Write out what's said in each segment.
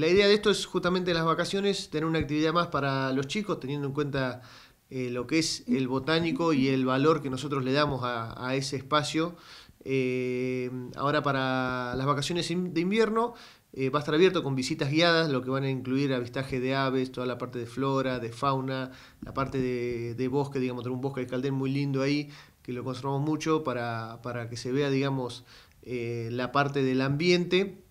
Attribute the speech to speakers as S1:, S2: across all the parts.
S1: La idea de esto es justamente las vacaciones, tener una actividad más para los chicos, teniendo en cuenta eh, lo que es el botánico y el valor que nosotros le damos a, ese espacio. Eh, ahora para las vacaciones de invierno eh, va a estar abierto con visitas guiadas, lo que van a incluir avistaje de aves, toda la parte de flora, de fauna, la parte de, bosque, digamos, tener un bosque de calder muy lindo ahí, que lo conservamos mucho para, para que se vea, digamos, la parte del ambiente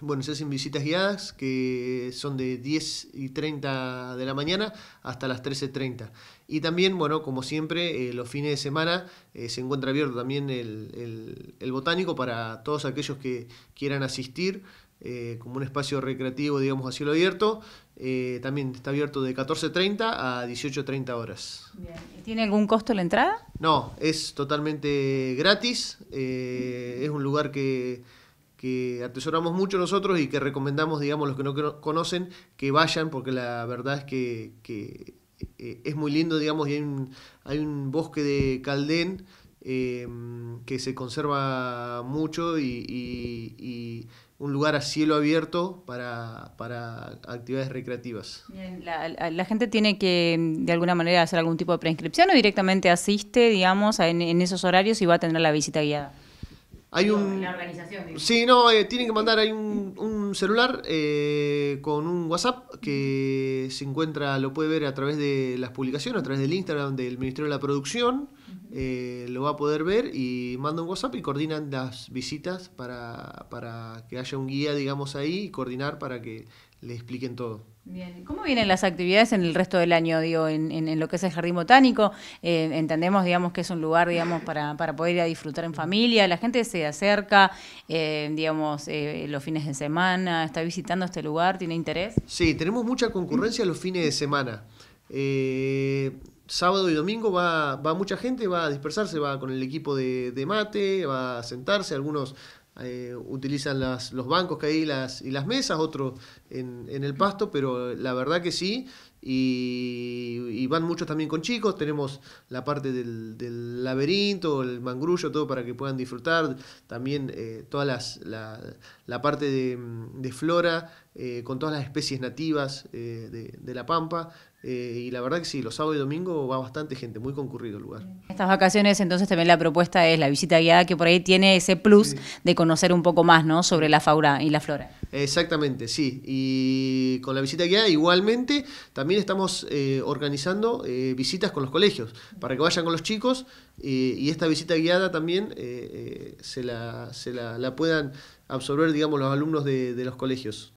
S1: bueno, se hacen visitas guiadas que son de 10 y 30 de la mañana hasta las 13.30. Y también, bueno, como siempre, eh, los fines de semana eh, se encuentra abierto también el, botánico para todos aquellos que quieran asistir eh, como un espacio recreativo, digamos, a cielo abierto. también está abierto de 14.30 a 18.30 horas.
S2: tiene algún costo la entrada?
S1: No, es totalmente gratis. es un lugar que que atesoramos mucho nosotros y que recomendamos, digamos, los que no conocen, que vayan, porque la verdad es que, eh, es muy lindo, digamos, y hay un, bosque de caldén em, que se conserva mucho y, un lugar a cielo abierto para, actividades recreativas.
S2: la, gente tiene que, de alguna manera, hacer algún tipo de preinscripción o directamente asiste, digamos, en, en esos horarios y va a tener la visita guiada?
S1: Hay un, la organización. Sí, no, eh, tienen que mandar hay un, un celular eh, con un WhatsApp que se encuentra, lo puede ver a través de las publicaciones, a través del Instagram del Ministerio de la Producción, eh, lo va a poder ver y manda un WhatsApp y coordinan las visitas para, para que haya un guía, digamos, ahí y coordinar para que le expliquen todo.
S2: Bien, ¿cómo vienen las actividades en el resto del año, digo, en, en, lo que es el Jardín Botánico? Eh, entendemos, digamos, que es un lugar, digamos, para, poder ir a disfrutar en familia, la gente se acerca, eh, digamos, eh, los fines de semana, está visitando este lugar, ¿tiene interés?
S1: Sí, tenemos mucha concurrencia los fines de semana. sábado y domingo va, mucha gente, va a dispersarse, va con el equipo de, de mate, va a sentarse, algunos eh, utilizan las, los bancos que hay las, y las mesas, otros en, en, el pasto, pero la verdad que sí, y, van muchos también con chicos. Tenemos la parte del, del laberinto, el mangrullo, todo para que puedan disfrutar. También eh, toda la, la, parte de, flora eh, con todas las especies nativas eh, de, la Pampa. Eh, y la verdad que sí, los sábados y domingos va bastante gente, muy concurrido el lugar.
S2: Estas vacaciones, entonces también la propuesta es la visita guiada que por ahí tiene ese plus de conocer un poco más ¿no? sobre la fauna y la flora.
S1: Exactamente, sí. Y con la visita guiada igualmente también estamos eh, organizando eh, visitas con los colegios para que vayan con los chicos eh, y esta visita guiada también se, la, se puedan absorber, digamos, los alumnos de los colegios.